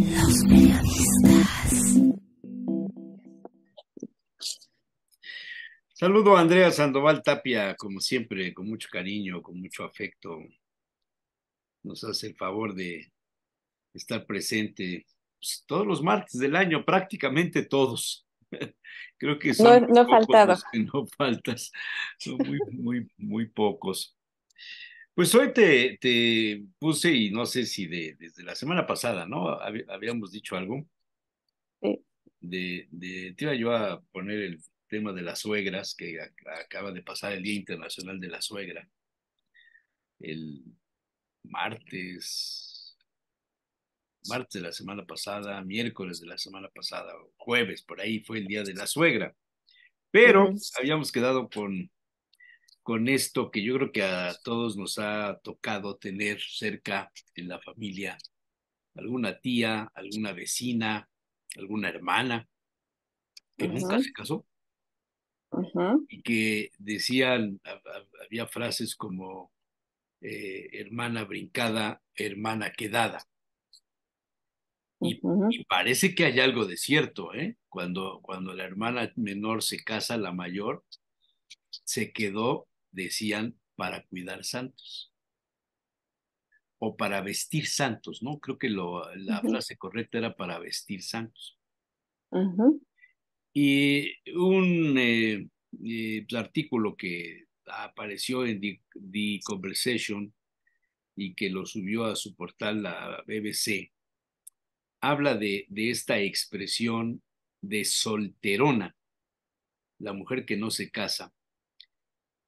Saludos Saludo a Andrea Sandoval Tapia, como siempre, con mucho cariño, con mucho afecto. Nos hace el favor de estar presente pues, todos los martes del año, prácticamente todos. Creo que son no, no faltas, son muy, muy, muy pocos. Pues hoy te, puse, y no sé si desde la semana pasada, ¿no? Habíamos dicho algo. De, te iba yo a poner el tema de las suegras, que acaba de pasar el Día Internacional de la Suegra. El martes, martes de la semana pasada, miércoles de la semana pasada, jueves, por ahí fue el Día de la Suegra. Pero habíamos quedado con con esto que yo creo que a todos nos ha tocado tener cerca en la familia, alguna tía, alguna vecina, alguna hermana que nunca se casó y que decían, había frases como eh, hermana brincada, hermana quedada. Y, parece que hay algo de cierto, ¿eh? Cuando, cuando la hermana menor se casa, la mayor se quedó decían para cuidar santos o para vestir santos, ¿no? Creo que la frase correcta era para vestir santos. Y un eh, eh, pues, artículo que apareció en The, Conversation y que lo subió a su portal la BBC, habla de esta expresión de solterona, la mujer que no se casa,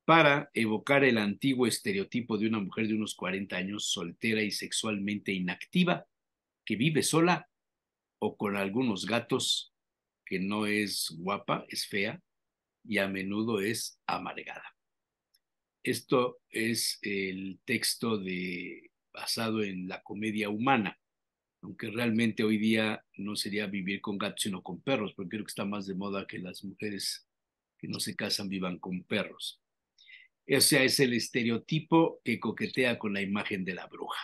para evocar el antiguo estereotipo de una mujer de unos 40 años soltera y sexualmente inactiva, que vive sola o con algunos gatos, que no es guapa, es fea y a menudo es amargada. Esto es el texto basado en la comedia humana, aunque realmente hoy día no sería vivir con gatos sino con perros, porque creo que está más de moda que las mujeres que no se casan vivan con perros. O sea, es el estereotipo que coquetea con la imagen de la bruja.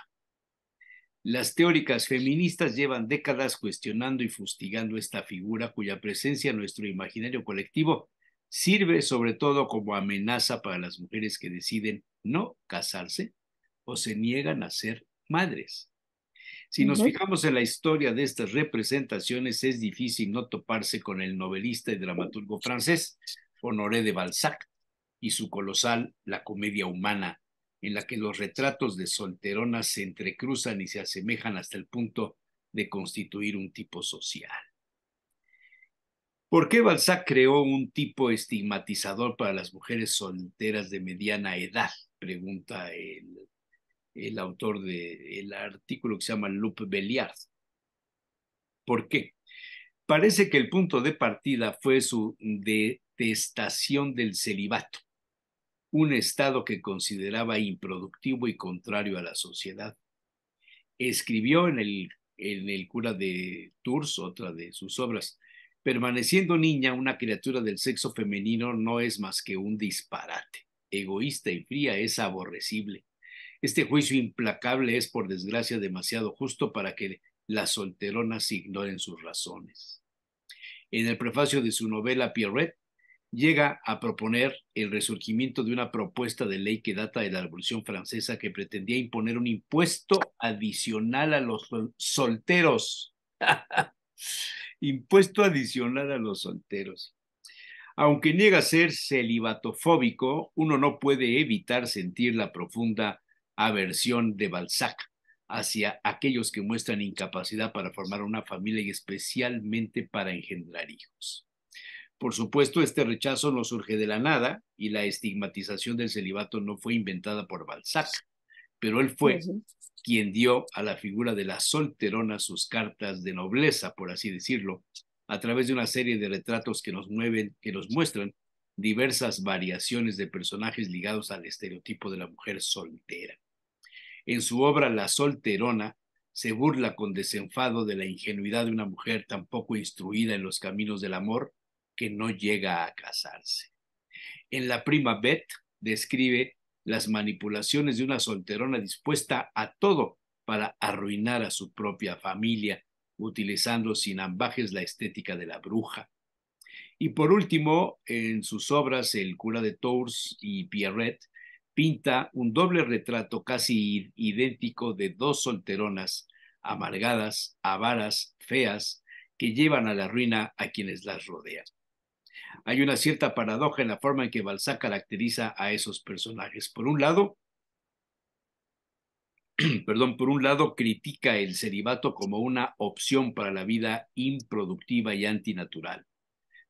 Las teóricas feministas llevan décadas cuestionando y fustigando esta figura cuya presencia en nuestro imaginario colectivo sirve sobre todo como amenaza para las mujeres que deciden no casarse o se niegan a ser madres. Si nos fijamos en la historia de estas representaciones, es difícil no toparse con el novelista y dramaturgo francés Honoré de Balzac, y su colosal La Comedia Humana, en la que los retratos de solteronas se entrecruzan y se asemejan hasta el punto de constituir un tipo social. ¿Por qué Balzac creó un tipo estigmatizador para las mujeres solteras de mediana edad? Pregunta el, autor del el artículo que se llama Loup Belliard. ¿Por qué? Parece que el punto de partida fue su detestación del celibato un Estado que consideraba improductivo y contrario a la sociedad. Escribió en el, en el cura de Tours, otra de sus obras, permaneciendo niña una criatura del sexo femenino no es más que un disparate. Egoísta y fría es aborrecible. Este juicio implacable es, por desgracia, demasiado justo para que las solteronas ignoren sus razones. En el prefacio de su novela Pierrette, llega a proponer el resurgimiento de una propuesta de ley que data de la Revolución Francesa que pretendía imponer un impuesto adicional a los solteros. impuesto adicional a los solteros. Aunque niega ser celibatofóbico, uno no puede evitar sentir la profunda aversión de Balzac hacia aquellos que muestran incapacidad para formar una familia y especialmente para engendrar hijos. Por supuesto, este rechazo no surge de la nada y la estigmatización del celibato no fue inventada por Balzac, pero él fue quien dio a la figura de la solterona sus cartas de nobleza, por así decirlo, a través de una serie de retratos que nos mueven, que nos muestran diversas variaciones de personajes ligados al estereotipo de la mujer soltera. En su obra La solterona, se burla con desenfado de la ingenuidad de una mujer tan poco instruida en los caminos del amor que no llega a casarse. En la prima Beth describe las manipulaciones de una solterona dispuesta a todo para arruinar a su propia familia, utilizando sin ambajes la estética de la bruja. Y por último, en sus obras, el cura de Tours y Pierrette, pinta un doble retrato casi idéntico de dos solteronas amargadas, avaras, feas, que llevan a la ruina a quienes las rodean. Hay una cierta paradoja en la forma en que Balzac caracteriza a esos personajes. Por un lado, perdón, por un lado critica el celibato como una opción para la vida improductiva y antinatural.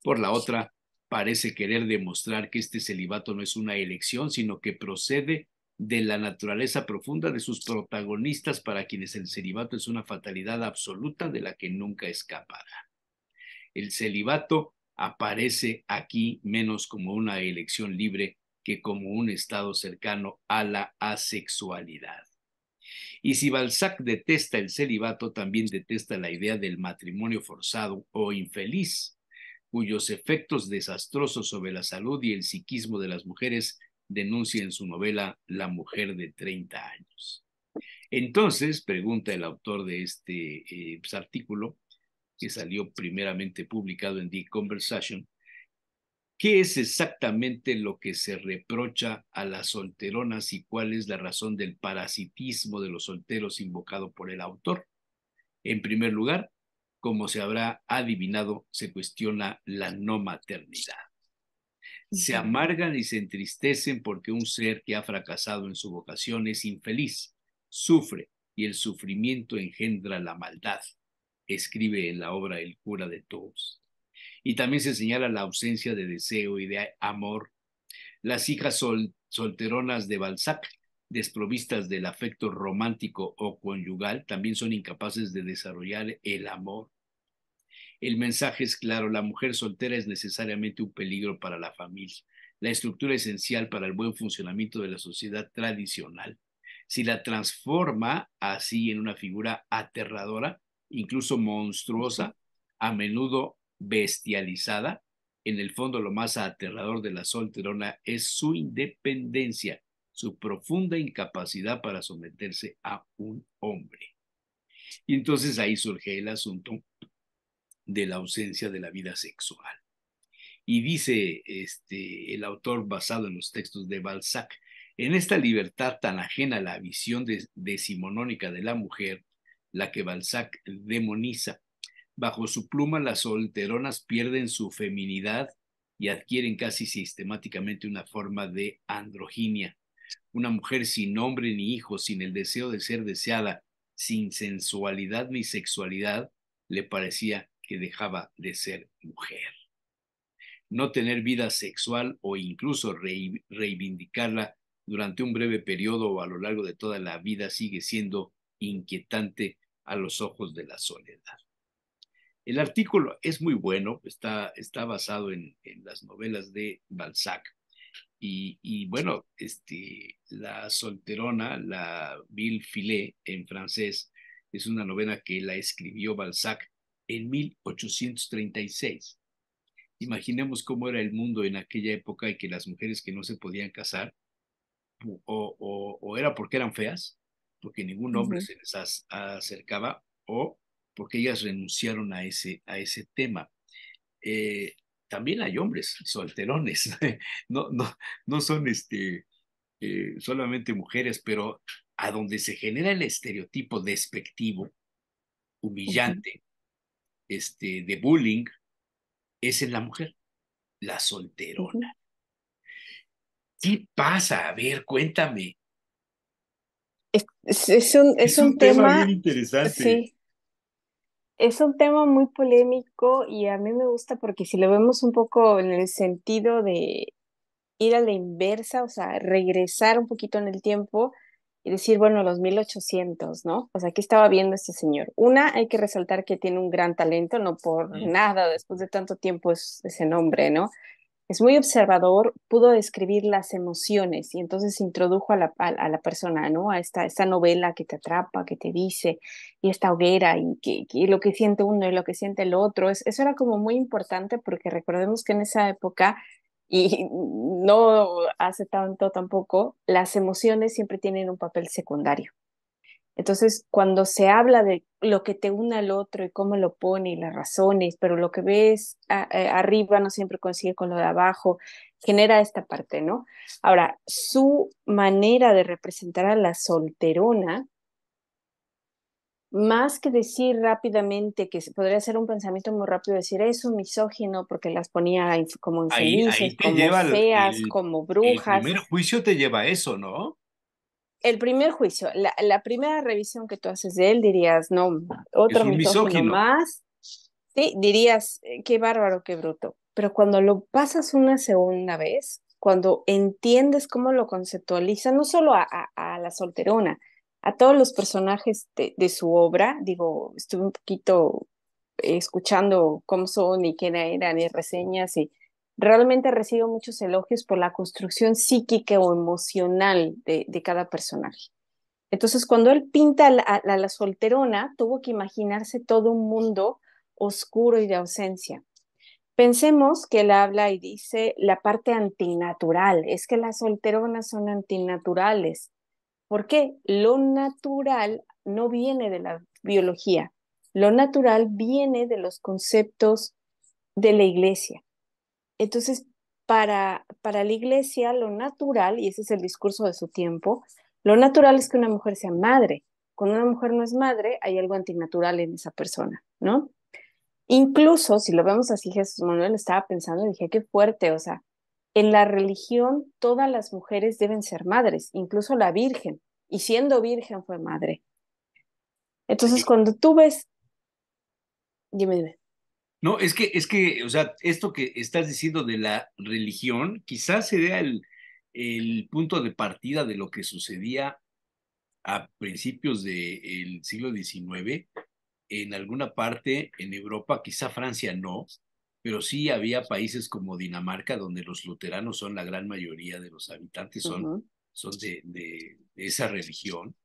Por la otra, parece querer demostrar que este celibato no es una elección, sino que procede de la naturaleza profunda de sus protagonistas para quienes el celibato es una fatalidad absoluta de la que nunca escapará. El celibato aparece aquí menos como una elección libre que como un estado cercano a la asexualidad. Y si Balzac detesta el celibato, también detesta la idea del matrimonio forzado o infeliz, cuyos efectos desastrosos sobre la salud y el psiquismo de las mujeres denuncia en su novela La mujer de 30 años. Entonces, pregunta el autor de este eh, pues, artículo, que salió primeramente publicado en The Conversation, ¿qué es exactamente lo que se reprocha a las solteronas y cuál es la razón del parasitismo de los solteros invocado por el autor? En primer lugar, como se habrá adivinado, se cuestiona la no maternidad. Se amargan y se entristecen porque un ser que ha fracasado en su vocación es infeliz, sufre y el sufrimiento engendra la maldad escribe en la obra El cura de todos. Y también se señala la ausencia de deseo y de amor. Las hijas solteronas de Balzac, desprovistas del afecto romántico o conyugal, también son incapaces de desarrollar el amor. El mensaje es claro, la mujer soltera es necesariamente un peligro para la familia, la estructura esencial para el buen funcionamiento de la sociedad tradicional. Si la transforma así en una figura aterradora, incluso monstruosa, a menudo bestializada, en el fondo lo más aterrador de la solterona es su independencia, su profunda incapacidad para someterse a un hombre. Y entonces ahí surge el asunto de la ausencia de la vida sexual. Y dice este, el autor basado en los textos de Balzac, en esta libertad tan ajena a la visión de decimonónica de la mujer, la que Balzac demoniza. Bajo su pluma las solteronas pierden su feminidad y adquieren casi sistemáticamente una forma de androginia. Una mujer sin nombre ni hijo, sin el deseo de ser deseada, sin sensualidad ni sexualidad, le parecía que dejaba de ser mujer. No tener vida sexual o incluso reivindicarla durante un breve periodo o a lo largo de toda la vida sigue siendo inquietante a los ojos de la soledad. El artículo es muy bueno, está, está basado en, las novelas de Balzac. Y, bueno, este, La solterona, la Ville Filet en francés, es una novela que la escribió Balzac en 1836. Imaginemos cómo era el mundo en aquella época y que las mujeres que no se podían casar, o era porque eran feas, porque ningún hombre se les acercaba o porque ellas renunciaron a ese, a ese tema. Eh, también hay hombres solterones, no, no, no son este, eh, solamente mujeres, pero a donde se genera el estereotipo despectivo, humillante, este, de bullying, es en la mujer, la solterona. ¿Qué pasa? A ver, cuéntame, es, un, es, un, tema, Sí. Es un tema muy polémico y a mí me gusta porque si lo vemos un poco en el sentido de ir a la inversa, o sea, regresar un poquito en el tiempo y decir, bueno, los 1800, ¿no? O sea, ¿qué estaba viendo este señor? Una, hay que resaltar que tiene un gran talento, no por nada, después de tanto tiempo es ese nombre, ¿no? es muy observador, pudo describir las emociones y entonces introdujo a la, la persona, ¿no? A esta, esta, novela que te atrapa, que te dice, y esta hoguera, y, que, lo que siente uno y lo que siente el otro. eso era como muy importante porque recordemos que en esa época, y no hace tanto tampoco, las emociones siempre tienen un papel secundario. Entonces, cuando se habla de lo que te une al otro y cómo lo pone y las razones, pero lo que ves eh, arriba no siempre consigue con lo de abajo, genera esta parte, ¿no? Ahora, su manera de representar a la solterona, más que decir rápidamente, que podría ser un pensamiento muy rápido, decir es un misógino porque las ponía como infelices, como feas, como brujas. El primer juicio te lleva a eso, ¿no? el primer juicio, la, primera revisión que tú haces de él, dirías, no, otro misógino, más. Sí, dirías, eh, qué bárbaro, qué bruto. Pero cuando lo pasas una segunda vez, cuando entiendes cómo lo conceptualiza, no solo a, a, la solterona, a todos los personajes de, de, su obra, digo, estuve un poquito eh, escuchando cómo son y quién eran y reseñas y realmente recibo muchos elogios por la construcción psíquica o emocional de, cada personaje. Entonces, cuando él pinta a la, a la, solterona, tuvo que imaginarse todo un mundo oscuro y de ausencia. Pensemos que él habla y dice la parte antinatural, es que las solteronas son antinaturales. ¿Por qué? Lo natural no viene de la biología, lo natural viene de los conceptos de la iglesia. Entonces, para, para la iglesia, lo natural, y ese es el discurso de su tiempo, lo natural es que una mujer sea madre. Cuando una mujer no es madre, hay algo antinatural en esa persona, ¿no? Incluso, si lo vemos así, Jesús Manuel estaba pensando, y dije, qué fuerte, o sea, en la religión todas las mujeres deben ser madres, incluso la Virgen, y siendo Virgen fue madre. Entonces, cuando tú ves, dime, dime. No, es que, es que, o sea, esto que estás diciendo de la religión, quizás sería el, el punto de partida de lo que sucedía a principios del siglo XIX en alguna parte en Europa, quizá Francia no, pero sí había países como Dinamarca donde los luteranos son la gran mayoría de los habitantes, son, son de, esa religión.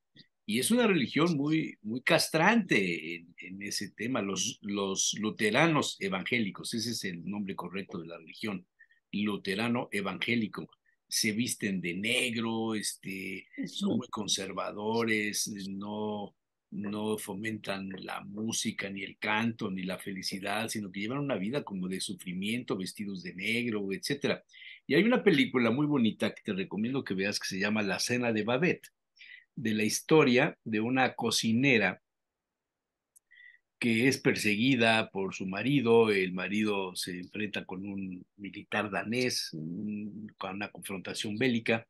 Y es una religión muy, muy castrante en, ese tema, los, los luteranos evangélicos, ese es el nombre correcto de la religión, luterano evangélico. Se visten de negro, este, son muy conservadores, no, no fomentan la música, ni el canto, ni la felicidad, sino que llevan una vida como de sufrimiento, vestidos de negro, etc. Y hay una película muy bonita que te recomiendo que veas que se llama La Cena de Babette de la historia de una cocinera que es perseguida por su marido, el marido se enfrenta con un militar danés, con una confrontación bélica,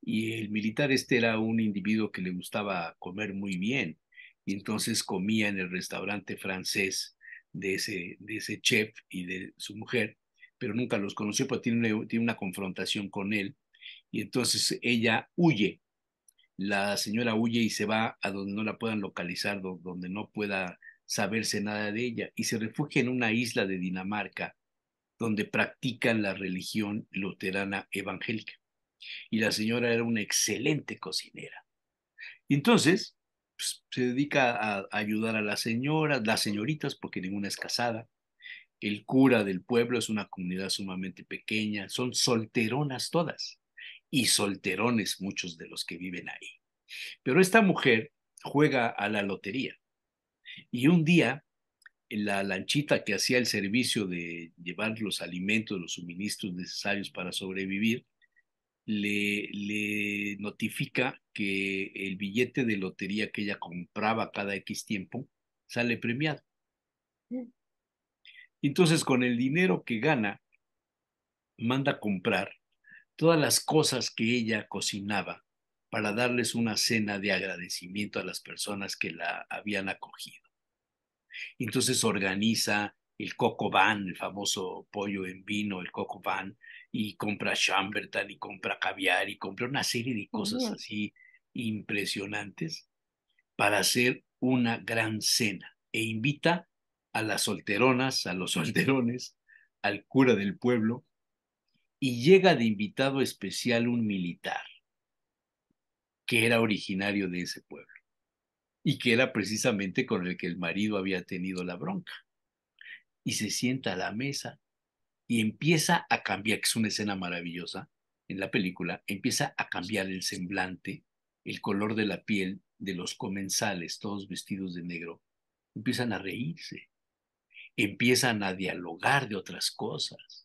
y el militar este era un individuo que le gustaba comer muy bien, y entonces comía en el restaurante francés de ese, de ese chef y de su mujer, pero nunca los conoció, porque tiene una confrontación con él, y entonces ella huye la señora huye y se va a donde no la puedan localizar, donde no pueda saberse nada de ella, y se refugia en una isla de Dinamarca donde practican la religión luterana evangélica. Y la señora era una excelente cocinera. Entonces, pues, se dedica a ayudar a las señoras, las señoritas, porque ninguna es casada. El cura del pueblo es una comunidad sumamente pequeña, son solteronas todas y solterones muchos de los que viven ahí. Pero esta mujer juega a la lotería y un día la lanchita que hacía el servicio de llevar los alimentos, los suministros necesarios para sobrevivir, le, notifica que el billete de lotería que ella compraba cada X tiempo sale premiado. Mm. Entonces, con el dinero que gana, manda comprar todas las cosas que ella cocinaba para darles una cena de agradecimiento a las personas que la habían acogido. Entonces organiza el coco el famoso pollo en vino, el coco van, y compra chambertin y compra caviar y compra una serie de cosas así impresionantes para hacer una gran cena e invita a las solteronas, a los solterones, al cura del pueblo y llega de invitado especial un militar que era originario de ese pueblo y que era precisamente con el que el marido había tenido la bronca. Y se sienta a la mesa y empieza a cambiar, que es una escena maravillosa en la película, empieza a cambiar el semblante, el color de la piel de los comensales, todos vestidos de negro. Empiezan a reírse, empiezan a dialogar de otras cosas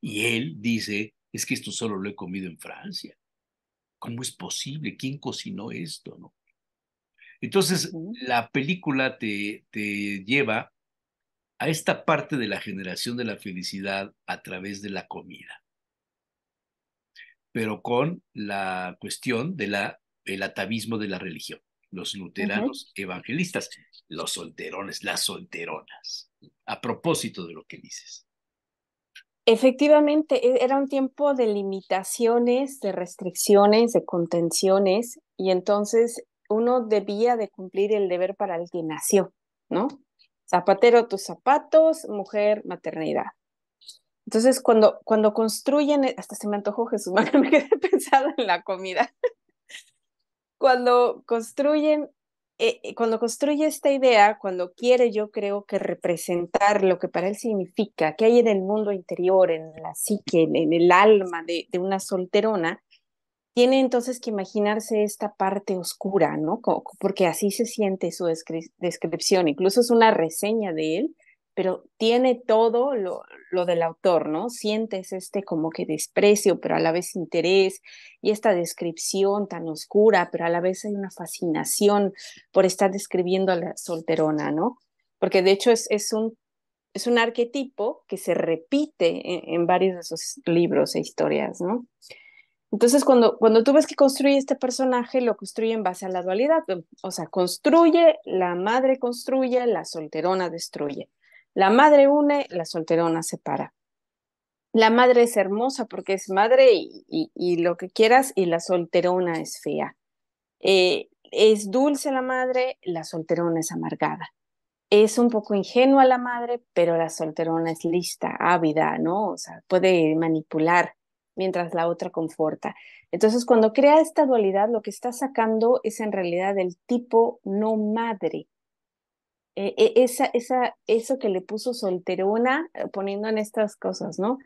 y él dice, es que esto solo lo he comido en Francia. ¿Cómo es posible? ¿Quién cocinó esto? ¿No? Entonces, la película te, te lleva a esta parte de la generación de la felicidad a través de la comida, pero con la cuestión del el atavismo de la religión, los luteranos evangelistas, los solterones, las solteronas, a propósito de lo que dices. Efectivamente, e-, era un tiempo de limitaciones, de restricciones, de contenciones, y entonces uno debía de cumplir el deber para el que nació, ¿no? Zapatero tus zapatos, mujer maternidad. Entonces, cuando, cuando construyen, e, hasta se me antojó Jesús, me quedé pensada en la comida. Cuando construyen eh, eh, cuando construye esta idea, cuando quiere yo creo que representar lo que para él significa, que hay en el mundo interior, en la psique, en, el alma de, una solterona, tiene entonces que imaginarse esta parte oscura, ¿no? Porque así se siente su descripción, incluso es una reseña de él pero tiene todo lo, del autor, ¿no? Sientes este como que desprecio, pero a la vez interés, y esta descripción tan oscura, pero a la vez hay una fascinación por estar describiendo a la solterona, ¿no? Porque de hecho es, es un, es un arquetipo que se repite e, en, varios de sus libros e historias, ¿no? Entonces, cuando, cuando tú ves que construye este personaje, lo construye en base a la dualidad, o sea, construye, la madre construye, la solterona destruye. La madre une, la solterona separa. La madre es hermosa porque es madre y, lo que quieras, y la solterona es fea. Eh, es dulce la madre, la solterona es amargada. Es un poco ingenua la madre, pero la solterona es lista, ávida, ¿no? O sea, puede manipular mientras la otra conforta. Entonces, cuando crea esta dualidad, lo que está sacando es en realidad el tipo no madre, eh, e, esa, esa, eso que le puso solterona eh, poniendo en estas cosas, ¿no?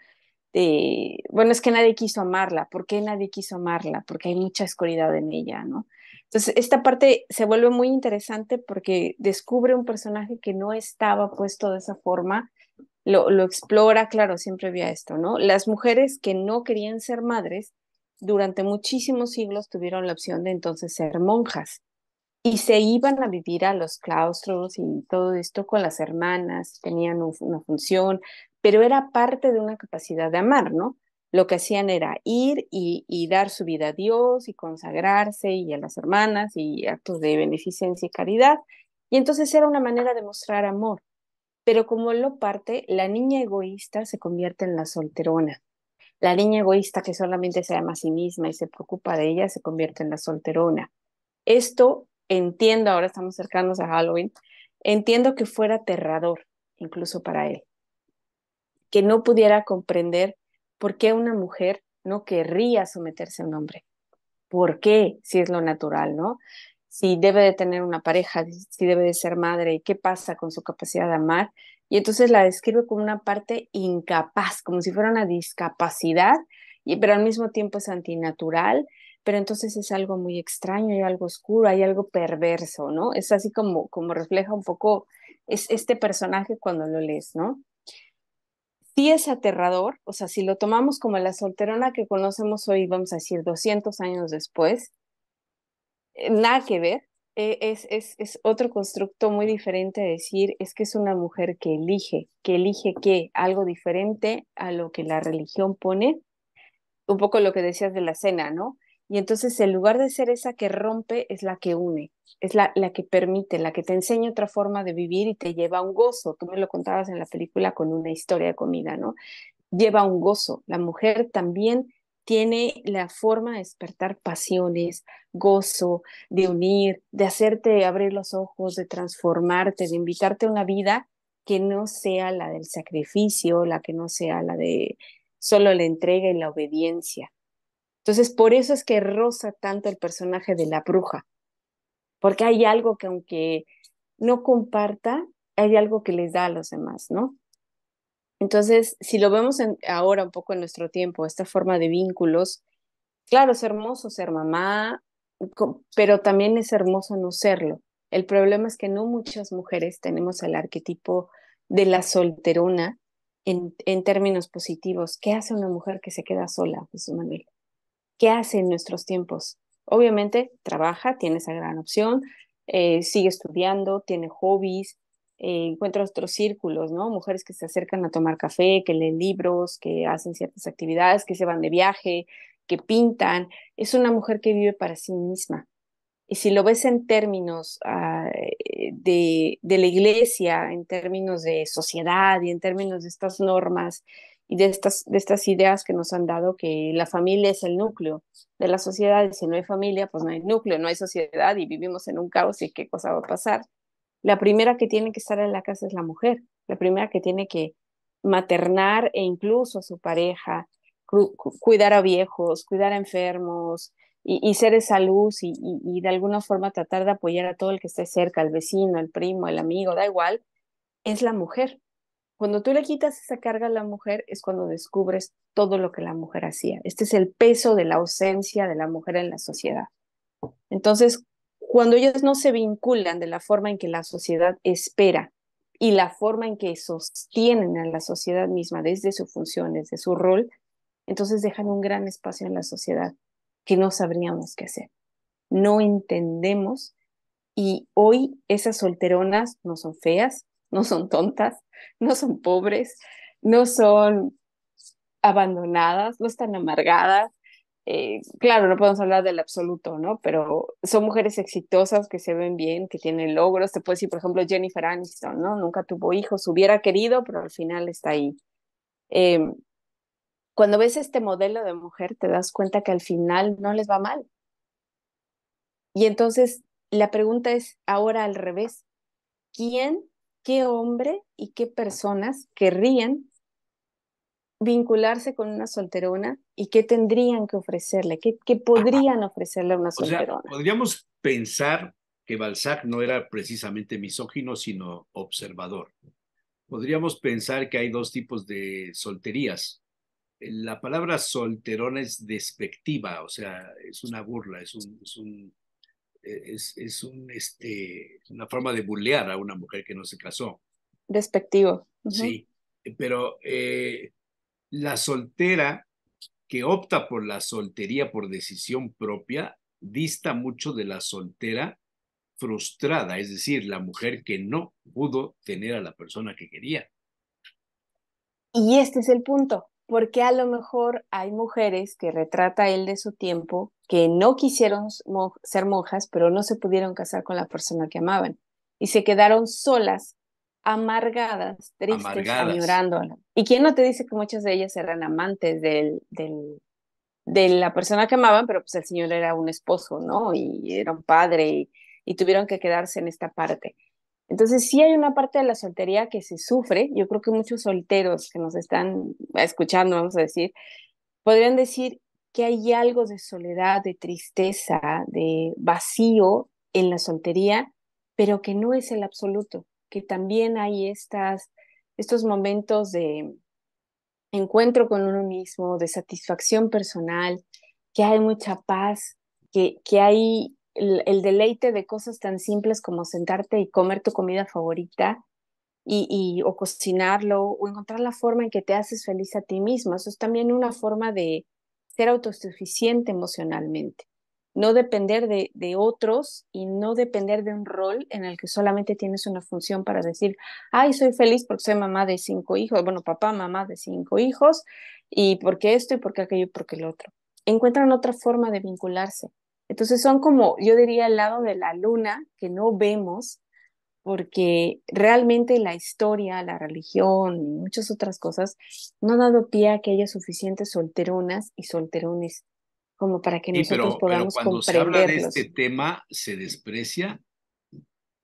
bueno, es que nadie quiso amarla. ¿Por qué nadie quiso amarla? Porque hay mucha oscuridad en ella, ¿no? Entonces, esta parte se vuelve muy interesante porque descubre un personaje que no estaba puesto de esa forma, lo, lo explora, claro, siempre había esto, ¿no? Las mujeres que no querían ser madres durante muchísimos siglos tuvieron la opción de entonces ser monjas y se iban a vivir a los claustros y todo esto con las hermanas, tenían una función, pero era parte de una capacidad de amar, ¿no? Lo que hacían era ir y, dar su vida a Dios y consagrarse y a las hermanas y actos de beneficencia y caridad. Y entonces era una manera de mostrar amor. Pero como lo parte, la niña egoísta se convierte en la solterona. La niña egoísta que solamente se ama a sí misma y se preocupa de ella se convierte en la solterona. Esto entiendo, ahora estamos cercanos a Halloween, entiendo que fuera aterrador incluso para él, que no pudiera comprender por qué una mujer no querría someterse a un hombre. ¿Por qué? Si es lo natural, ¿no? Si debe de tener una pareja, si debe de ser madre, qué pasa con su capacidad de amar? Y entonces la describe como una parte incapaz, como si fuera una discapacidad, y, pero al mismo tiempo es antinatural pero entonces es algo muy extraño, y algo oscuro, hay algo perverso, ¿no? Es así como, como refleja un poco es este personaje cuando lo lees, ¿no? Sí es aterrador, o sea, si lo tomamos como la solterona que conocemos hoy, vamos a decir 200 años después, eh, nada que ver, eh, es, es, es, otro constructo muy diferente de decir, es que es una mujer que elige, que elige que algo diferente a lo que la religión pone, un poco lo que decías de la cena, ¿no? Y entonces, el lugar de ser esa que rompe, es la que une, es la, la que permite, la que te enseña otra forma de vivir y te lleva a un gozo. Tú me lo contabas en la película con una historia de comida, ¿no? Lleva un gozo. La mujer también tiene la forma de despertar pasiones, gozo, de unir, de hacerte abrir los ojos, de transformarte, de invitarte a una vida que no sea la del sacrificio, la que no sea la de solo la entrega y la obediencia, entonces, por eso es que roza tanto el personaje de la bruja, porque hay algo que aunque no comparta, hay algo que les da a los demás, ¿no? Entonces, si lo vemos ahora un poco en nuestro tiempo, esta forma de vínculos, claro, es hermoso ser mamá, pero también es hermoso no serlo. El problema es que no muchas mujeres tenemos el arquetipo de la solterona en, en términos positivos. ¿Qué hace una mujer que se queda sola, José Manuel? ¿Qué hace en nuestros tiempos? Obviamente trabaja, tiene esa gran opción, eh, sigue estudiando, tiene hobbies, eh, encuentra otros círculos, ¿no? Mujeres que se acercan a tomar café, que leen libros, que hacen ciertas actividades, que se van de viaje, que pintan. Es una mujer que vive para sí misma. Y si lo ves en términos ah, eh, de, de la iglesia, en términos de sociedad y en términos de estas normas, y de estas, de estas ideas que nos han dado que la familia es el núcleo de la sociedad y si no hay familia, pues no hay núcleo, no hay sociedad y vivimos en un caos y qué cosa va a pasar. La primera que tiene que estar en la casa es la mujer, la primera que tiene que maternar e incluso a su pareja, cuidar a viejos, cuidar a enfermos y, ser esa luz y, y de alguna forma tratar de apoyar a todo el que esté cerca, al vecino, el primo, el amigo, da igual, es la mujer cuando tú le quitas esa carga a la mujer es cuando descubres todo lo que la mujer hacía. Este es el peso de la ausencia de la mujer en la sociedad. Entonces, cuando ellas no se vinculan de la forma en que la sociedad espera y la forma en que sostienen a la sociedad misma desde su función, desde su rol, entonces dejan un gran espacio en la sociedad que no sabríamos qué hacer. No entendemos y hoy esas solteronas no son feas, no son tontas, no son pobres, no son abandonadas, no están amargadas. Eh, claro, no podemos hablar del absoluto, ¿no? Pero son mujeres exitosas que se ven bien, que tienen logros. Te puedo decir, por ejemplo, Jennifer Aniston, ¿no? Nunca tuvo hijos, hubiera querido, pero al final está ahí. Em, cuando ves este modelo de mujer, te das cuenta que al final no les va mal. Y entonces la pregunta es ahora al revés. ¿Quién qué hombre y qué personas querrían vincularse con una solterona y qué tendrían que ofrecerle, qué, podrían ofrecerle a una solterona. podríamos pensar que Balzac no era precisamente misógino, sino observador. Podríamos pensar que hay dos tipos de solterías. La palabra solterona es despectiva, o sea, es una burla, es un e-, es, un, este, una forma de burlear a una mujer que no se casó. Respectivo. Sí, pero eh, la soltera que opta por la soltería por decisión propia dista mucho de la soltera frustrada, es decir, la mujer que no pudo tener a la persona que quería. Y este es el punto porque a lo mejor hay mujeres que retrata él de su tiempo que no quisieron ser monjas, pero no se pudieron casar con la persona que amaban y se quedaron solas, amargadas, tristes, llorando. ¿Y quién no te dice que muchas de ellas eran amantes del, del, de la persona que amaban, pero pues el señor era un esposo, ¿no? Y era un padre y tuvieron que quedarse en esta parte. Entonces sí hay una parte de la soltería que se sufre. Yo creo que muchos solteros que nos están escuchando, vamos a decir, podrían decir que hay algo de soledad, de tristeza, de vacío en la soltería, pero que no es el absoluto, que también hay estas, estos momentos de encuentro con uno mismo, de satisfacción personal, que hay mucha paz, que, que hay el, deleite de cosas tan simples como sentarte y comer tu comida favorita y, o cocinarlo o encontrar la forma en que te haces feliz a ti misma Eso es también una forma de ser autosuficiente emocionalmente, no depender de, de otros y no depender de un rol en el que solamente tienes una función para decir, ay, soy feliz porque soy mamá de cinco hijos, bueno, papá, mamá de cinco hijos, y porque esto y porque aquello y porque el otro. Encuentran otra forma de vincularse entonces son como, yo diría, el lado de la luna que no vemos, porque realmente la historia, la religión y muchas otras cosas no han dado pie a que haya suficientes solteronas y solterones como para que nosotros podamos pero cuando se habla de este tema se desprecia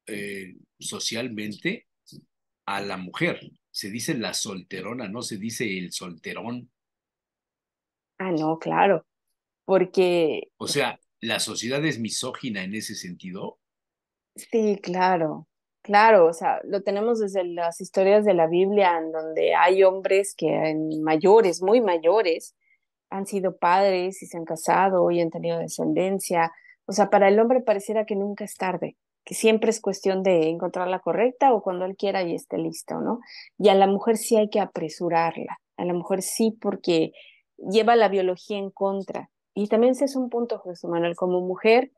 eh, socialmente a la mujer. Se dice la solterona, no se dice el solterón. Ah, no, claro, porque... O sea, la sociedad es misógina en ese sentido? Sí, claro, claro, o sea, lo tenemos desde las historias de la Biblia, en donde hay hombres que en mayores, muy mayores, han sido padres y se han casado y han tenido descendencia. O sea, para el hombre pareciera que nunca es tarde, que siempre es cuestión de encontrar la correcta o cuando él quiera y esté listo, ¿no? Y a la mujer sí hay que apresurarla, a la mujer sí porque lleva la biología en contra y también ese es un punto, José Manuel, como mujer,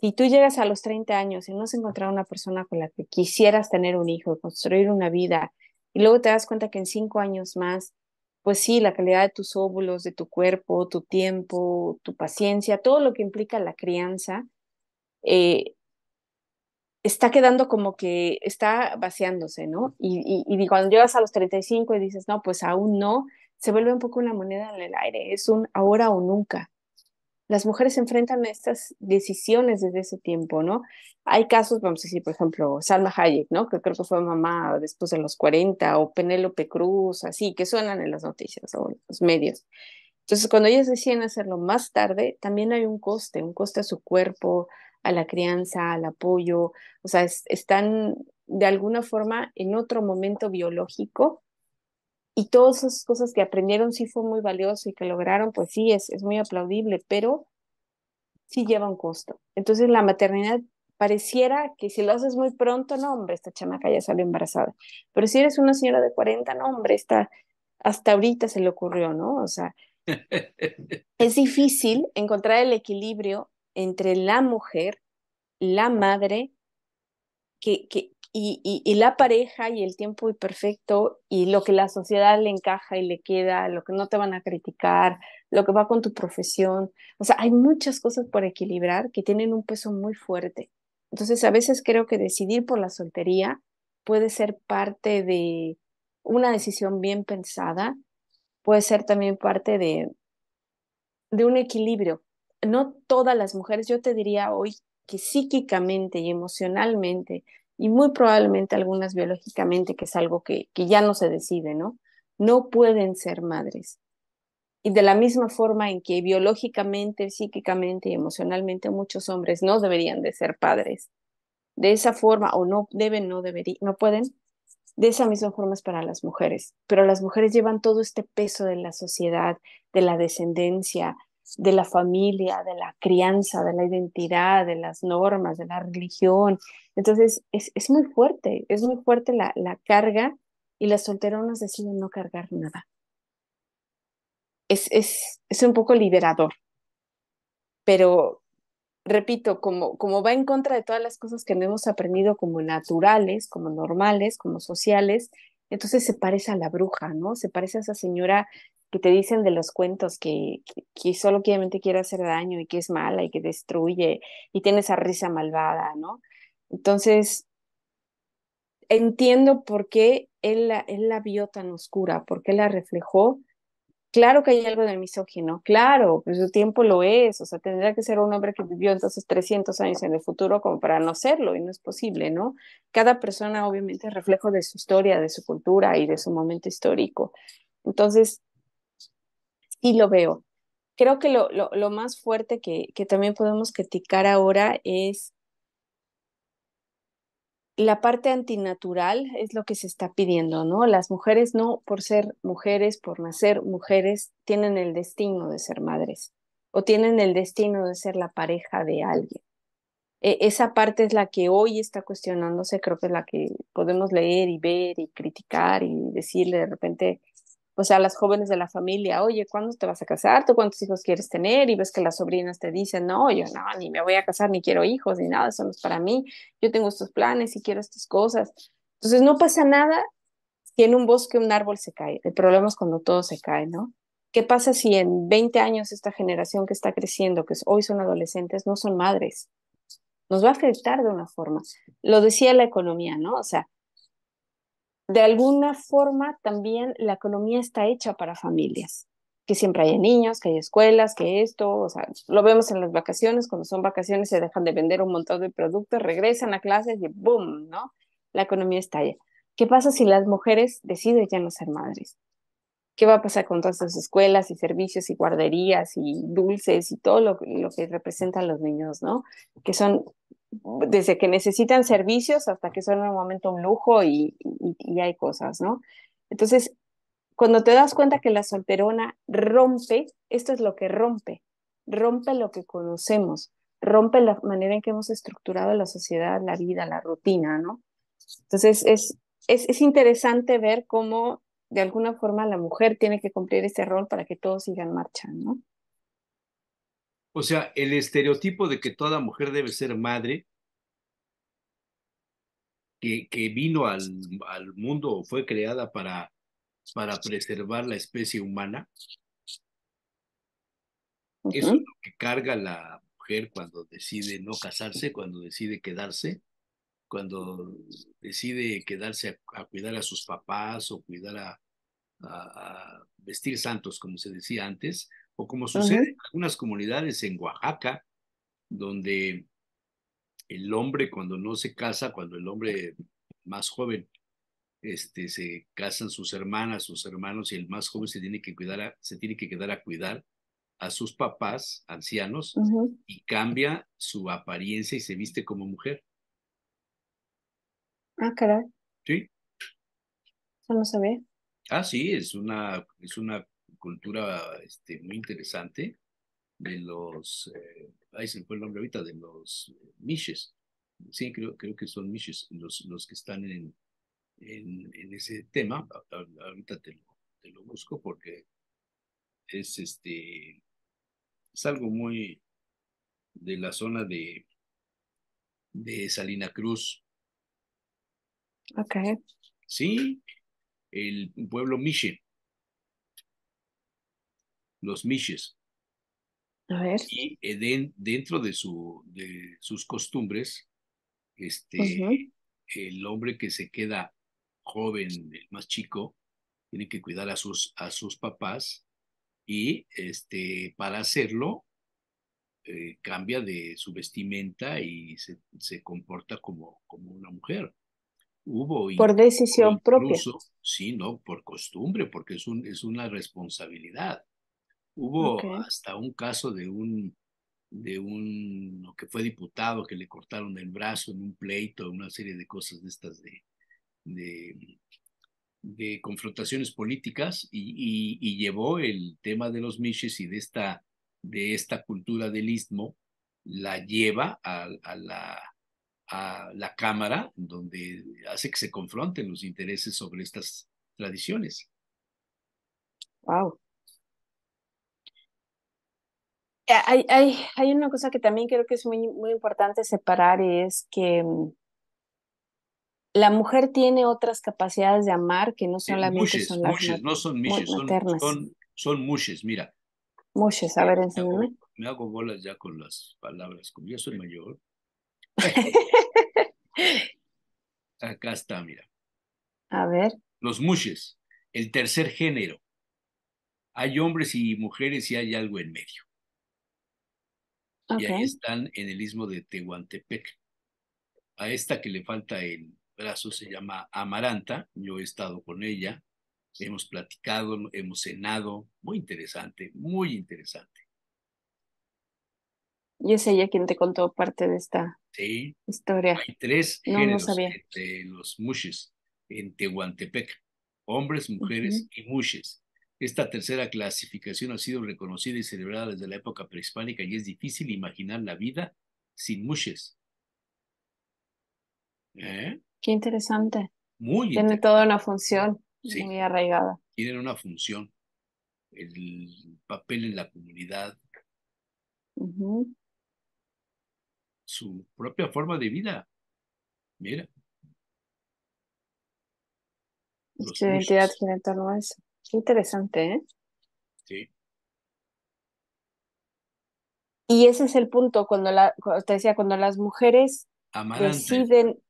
si tú llegas a los 30 años y no has encontrado una persona con la que quisieras tener un hijo, construir una vida, y luego te das cuenta que en cinco años más, pues sí, la calidad de tus óvulos, de tu cuerpo, tu tiempo, tu paciencia, todo lo que implica la crianza, eh, está quedando como que está vaciándose, ¿no? Y, y cuando llegas a los 35 y dices, no, pues aún no, se vuelve un poco una moneda en el aire, es un ahora o nunca las mujeres se enfrentan a estas decisiones desde ese tiempo, ¿no? Hay casos, vamos a decir, por ejemplo, Salma Hayek, ¿no? Que creo que fue mamá después de los 40, o Penélope Cruz, así, que suenan en las noticias o en los medios. Entonces, cuando ellas deciden hacerlo más tarde, también hay un coste, un coste a su cuerpo, a la crianza, al apoyo, o sea, están de alguna forma en otro momento biológico y todas esas cosas que aprendieron sí fue muy valioso y que lograron, pues sí, es, es muy aplaudible, pero sí lleva un costo. Entonces la maternidad pareciera que si lo haces muy pronto, no, hombre, esta chamaca ya salió embarazada. Pero si eres una señora de 40, no, hombre, hasta ahorita se le ocurrió, ¿no? O sea, es difícil encontrar el equilibrio entre la mujer, la madre, que, que, y, la pareja y el tiempo y perfecto y lo que la sociedad le encaja y le queda, lo que no te van a criticar, lo que va con tu profesión. O sea, hay muchas cosas por equilibrar que tienen un peso muy fuerte. Entonces, a veces creo que decidir por la soltería puede ser parte de una decisión bien pensada, puede ser también parte de, de un equilibrio. No todas las mujeres, yo te diría hoy que psíquicamente y emocionalmente y muy probablemente algunas biológicamente, que es algo que, ya no se decide, ¿no? No pueden ser madres. Y de la misma forma en que biológicamente, psíquicamente y emocionalmente muchos hombres no deberían de ser padres. De esa forma, o no deben, no deberían, no pueden. De esa misma forma es para las mujeres. Pero las mujeres llevan todo este peso de la sociedad, de la descendencia, de la familia, de la crianza, de la identidad, de las normas, de la religión. Entonces, es, es muy fuerte, es muy fuerte la, la carga y las solteronas deciden no cargar nada. Es, es, es un poco liberador, pero repito, como, como va en contra de todas las cosas que no hemos aprendido como naturales, como normales, como sociales, entonces se parece a la bruja, ¿no? Se parece a esa señora que te dicen de los cuentos que, que, solo quiere, quiere hacer daño y que es mala y que destruye y tiene esa risa malvada, ¿no? Entonces, entiendo por qué él la, él la vio tan oscura, por qué la reflejó. Claro que hay algo de misógino, claro, pero pues, su tiempo lo es, o sea, tendría que ser un hombre que vivió entonces 300 años en el futuro como para no serlo, y no es posible, ¿no? Cada persona obviamente es reflejo de su historia, de su cultura y de su momento histórico. Entonces, y lo veo. Creo que lo, lo, más fuerte que, también podemos criticar ahora es la parte antinatural es lo que se está pidiendo, ¿no? Las mujeres no por ser mujeres, por nacer mujeres, tienen el destino de ser madres o tienen el destino de ser la pareja de alguien. E, esa parte es la que hoy está cuestionándose, creo que es la que podemos leer y ver y criticar y decirle de repente o sea, las jóvenes de la familia, oye, ¿cuándo te vas a casar? ¿Tú cuántos hijos quieres tener? Y ves que las sobrinas te dicen, no, yo no, ni me voy a casar, ni quiero hijos, ni nada, eso no es para mí, yo tengo estos planes y quiero estas cosas. Entonces no pasa nada si en un bosque un árbol se cae, el problema es cuando todo se cae, ¿no? ¿Qué pasa si en 20 años esta generación que está creciendo, que hoy son adolescentes, no son madres? Nos va a afectar de una forma. Lo decía la economía, ¿no? O sea, de alguna forma también la economía está hecha para familias, que siempre hay niños, que hay escuelas, que esto, o sea, lo vemos en las vacaciones, cuando son vacaciones se dejan de vender un montón de productos, regresan a clases y ¡boom! ¿no? La economía está estalla. ¿Qué pasa si las mujeres deciden ya no ser madres? ¿Qué va a pasar con todas esas escuelas y servicios y guarderías y dulces y todo lo, lo que representan los niños, ¿no? Que son Oh. desde que necesitan servicios hasta que son en un momento un lujo y, hay cosas, ¿no? Entonces, cuando te das cuenta que la solterona rompe, esto es lo que rompe, rompe lo que conocemos, rompe la manera en que hemos estructurado la sociedad, la vida, la rutina, ¿no? Entonces, es, es, interesante ver cómo de alguna forma la mujer tiene que cumplir ese rol para que todos sigan marchando, ¿no? O sea, el estereotipo de que toda mujer debe ser madre, que, que vino al, al mundo o fue creada para, para preservar la especie humana, eso es lo que carga la mujer cuando decide no casarse, cuando decide quedarse, cuando decide quedarse a, cuidar a sus papás o cuidar a vestir santos, como se decía antes o como sucede en algunas comunidades en Oaxaca, donde el hombre cuando no se casa, cuando el hombre más joven, este, se casan sus hermanas, sus hermanos y el más joven se tiene que cuidar, se tiene que quedar a cuidar a sus papás ancianos y cambia su apariencia y se viste como mujer. Ah, caray. Sí. Eso no se ve. Ah, sí, es una, es una cultura este, muy interesante de los, eh, ahí se el nombre ahorita, de los eh, miches, Sí, creo, creo que son Mishes los, los que están en, en, ese tema. ahorita te lo, busco porque es este es algo muy de la zona de de Salina Cruz. Ok. Sí, el pueblo Miche los miches. A ver. Y eh, dentro de, su, de sus costumbres, este, el hombre que se queda joven, el más chico, tiene que cuidar a sus, a sus papás y este, para hacerlo eh, cambia de su vestimenta y se, comporta como, como una mujer. Hubo por decisión propia. Sí, no, por costumbre, porque es, un, es una responsabilidad. Hubo hasta un caso de un de un que fue diputado que le cortaron el brazo en un pleito, una serie de cosas de estas de, de, de confrontaciones políticas y, y, llevó el tema de los miches y de esta, de esta cultura del istmo, la lleva a, a, la, a la Cámara, donde hace que se confronten los intereses sobre estas tradiciones. Wow. hay, hay, una cosa que también creo que es muy, muy importante separar y es que mm, la mujer tiene otras capacidades de amar que no eh, solamente son las mushes, no son mishes, son, son, mira. Mushes, a ver, enséñame. Me, hago, bolas ya con las palabras, como yo soy mayor. Acá está, mira. A ver. Los mushes, el tercer género. Hay hombres y mujeres y hay algo en medio. Y ahí están en el istmo de Tehuantepec. A esta que le falta el brazo se llama Amaranta. Yo he estado con ella, hemos platicado, hemos cenado. Muy interesante, muy interesante. Y es ella quien te contó parte de esta historia. Hay tres de los mushes en Tehuantepec: hombres, mujeres y mushes. Esta tercera clasificación ha sido reconocida y celebrada desde la época prehispánica y es difícil imaginar la vida sin mushes. ¿Eh? Qué interesante. Muy Tiene toda una función muy arraigada. Tienen una función. El papel en la comunidad. Su propia forma de vida. Mira. Su identidad tiene no es interesante, ¿eh? Sí. Y ese es el punto, cuando la, decía, cuando las mujeres deciden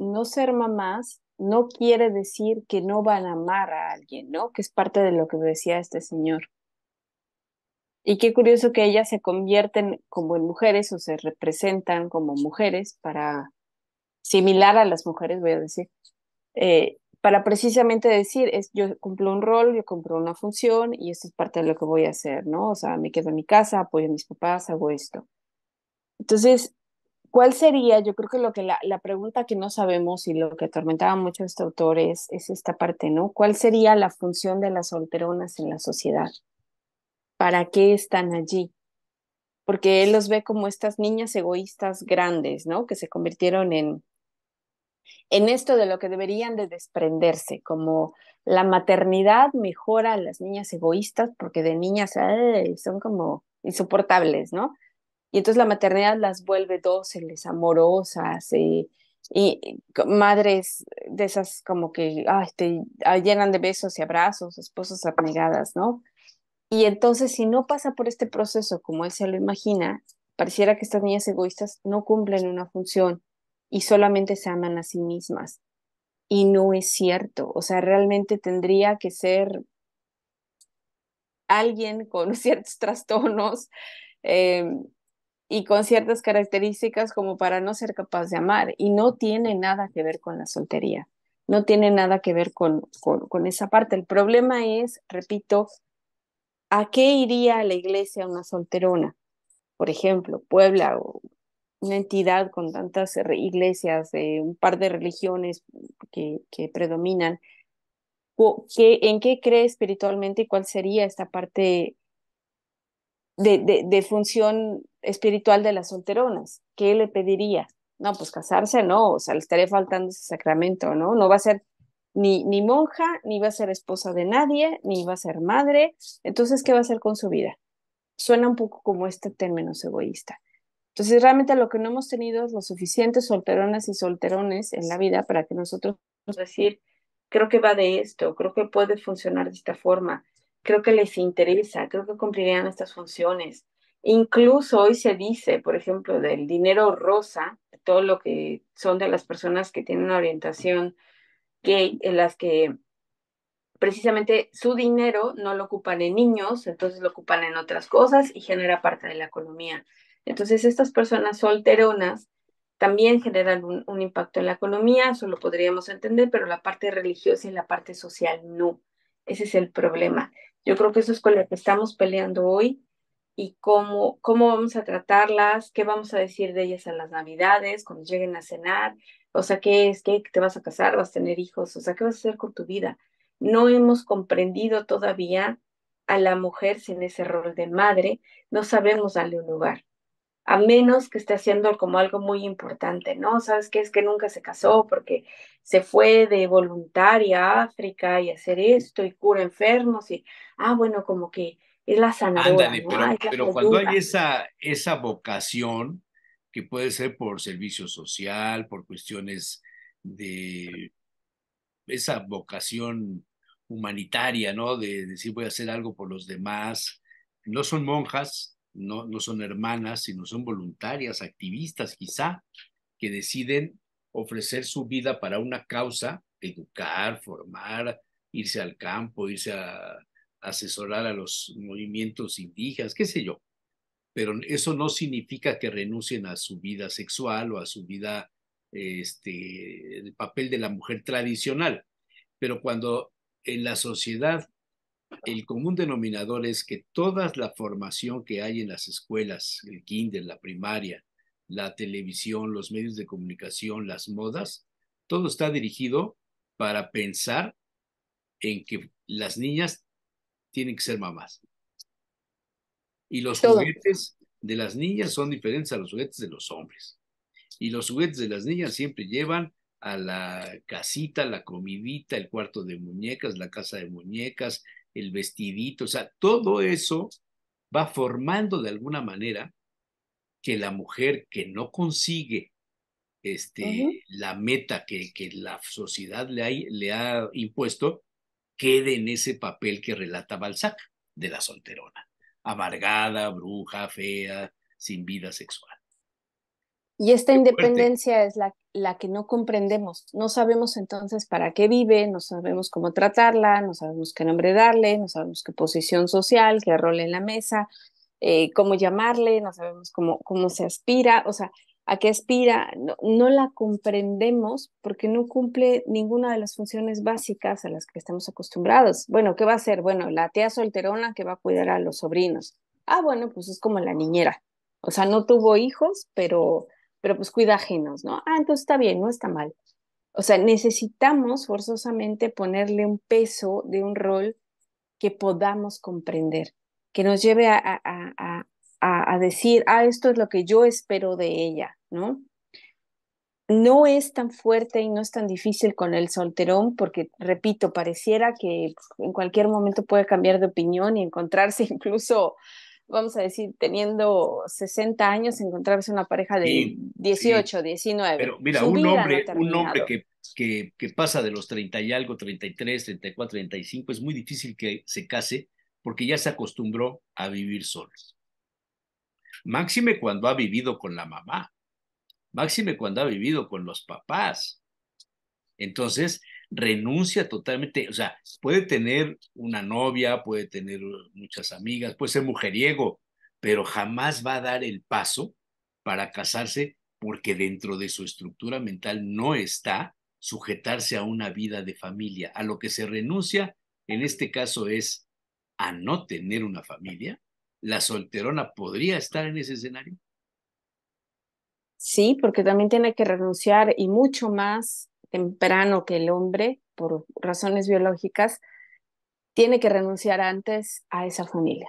no ser mamás, no quiere decir que no van a amar a alguien, ¿no? Que es parte de lo que decía este señor. Y qué curioso que ellas se convierten como en mujeres o se representan como mujeres para similar a las mujeres, voy a decir, eh, para precisamente decir, es, yo cumplo un rol, yo cumplo una función y esto es parte de lo que voy a hacer, ¿no? O sea, me quedo en mi casa, apoyo a mis papás, hago esto. Entonces, ¿cuál sería? Yo creo que lo que la, pregunta que no sabemos y lo que atormentaba mucho a este autor es, es esta parte, ¿no? ¿Cuál sería la función de las solteronas en la sociedad? ¿Para qué están allí? Porque él los ve como estas niñas egoístas grandes, ¿no? Que se convirtieron en, en esto de lo que deberían de desprenderse, como la maternidad mejora a las niñas egoístas porque de niñas son como insoportables, ¿no? Y entonces la maternidad las vuelve dóciles, amorosas, y, madres de esas como que ah, llenan de besos y abrazos, esposas abnegadas, ¿no? Y entonces si no pasa por este proceso como él se lo imagina, pareciera que estas niñas egoístas no cumplen una función y solamente se aman a sí mismas. Y no es cierto, o sea, realmente tendría que ser alguien con ciertos trastornos em, y con ciertas características como para no ser capaz de amar. Y no tiene nada que ver con la soltería, no tiene nada que ver con, con, esa parte. El problema es, repito, ¿a qué iría a la iglesia una solterona? Por ejemplo, Puebla o una entidad con tantas iglesias, un par de religiones que, que predominan, ¿qué, ¿en qué cree espiritualmente y cuál sería esta parte de, de, función espiritual de las solteronas? ¿Qué le pediría? No, pues casarse no, o sea, le estaría faltando ese sacramento, ¿no? No va a ser ni, ni monja, ni va a ser esposa de nadie, ni va a ser madre. Entonces, ¿qué va a hacer con su vida? Suena un poco como este término egoísta entonces, realmente lo que no hemos tenido es lo suficientes solteronas y solterones en la vida para que nosotros decir, creo que va de esto, creo que puede funcionar de esta forma, creo que les interesa, creo que cumplirían estas funciones. Incluso hoy se dice, por ejemplo, del dinero rosa, todo lo que son de las personas que tienen una orientación gay, en las que precisamente su dinero no lo ocupan en niños, entonces lo ocupan en otras cosas y genera parte de la economía. Entonces, estas personas solteronas también generan un, impacto en la economía, eso lo podríamos entender, pero la parte religiosa y la parte social no. Ese es el problema. Yo creo que eso es con lo que estamos peleando hoy y cómo, cómo vamos a tratarlas, qué vamos a decir de ellas en las navidades, cuando lleguen a cenar, o sea, qué es, qué te vas a casar, vas a tener hijos, o sea, qué vas a hacer con tu vida. No hemos comprendido todavía a la mujer sin ese rol de madre, no sabemos darle un lugar a menos que esté haciendo como algo muy importante, ¿no? ¿Sabes qué? Es que nunca se casó porque se fue de voluntaria a África y hacer esto y cura enfermos y, ah, bueno, como que es la sanadora. Ándale, pero, cuando hay esa, esa vocación, que puede ser por servicio social, por cuestiones de esa vocación humanitaria, ¿no? De decir voy a hacer algo por los demás. No son monjas, no, no son hermanas, sino son voluntarias, activistas quizá, que deciden ofrecer su vida para una causa, educar, formar, irse al campo, irse a asesorar a los movimientos indígenas, qué sé yo. Pero eso no significa que renuncien a su vida sexual o a su vida, este, el papel de la mujer tradicional. Pero cuando en la sociedad el común denominador es que toda la formación que hay en las escuelas, el kinder, la primaria, la televisión, los medios de comunicación, las modas, todo está dirigido para pensar en que las niñas tienen que ser mamás. Y los juguetes de las niñas son diferentes a los juguetes de los hombres. Y los juguetes de las niñas siempre llevan a la casita, la comidita, el cuarto de muñecas, la casa de muñecas, el vestidito, o sea, todo eso va formando de alguna manera que la mujer que no consigue este, la meta que, que la sociedad le, le ha impuesto, quede en ese papel que relata Balzac de la solterona, amargada, bruja, fea, sin vida sexual. Y esta independencia es la la que no comprendemos. No sabemos entonces para qué vive, no sabemos cómo tratarla, no sabemos qué nombre darle, no sabemos qué posición social, qué rol en la mesa, eh, cómo llamarle, no sabemos cómo, cómo se aspira, o sea, a qué aspira, no, no, la comprendemos porque no cumple ninguna de las funciones básicas a las que estamos acostumbrados. Bueno, ¿qué va a hacer? Bueno, la tía solterona que va a cuidar a los sobrinos. Ah, bueno, pues es como la niñera. O sea, no tuvo hijos, pero pero pues cuida ajenos, ¿no? Ah, entonces está bien, no está mal. O sea, necesitamos forzosamente ponerle un peso de un rol que podamos comprender, que nos lleve a, a, a, a, decir, ah, esto es lo que yo espero de ella, ¿no? No es tan fuerte y no es tan difícil con el solterón porque, repito, pareciera que en cualquier momento puede cambiar de opinión y encontrarse incluso vamos a decir, teniendo 60 años, encontrarse una pareja de 18, 19. Pero mira, un hombre, un hombre que, que, que, pasa de los 30 y algo, 33, 34, 35, es muy difícil que se case porque ya se acostumbró a vivir solos. Máxime cuando ha vivido con la mamá. Máxime cuando ha vivido con los papás. Entonces, renuncia totalmente, o sea, puede tener una novia, puede tener muchas amigas, puede ser mujeriego, pero jamás va a dar el paso para casarse porque dentro de su estructura mental no está sujetarse a una vida de familia. A lo que se renuncia en este caso es a no tener una familia. ¿La solterona podría estar en ese escenario? Sí, porque también tiene que renunciar y mucho más temprano que el hombre, por razones biológicas, tiene que renunciar antes a esa familia.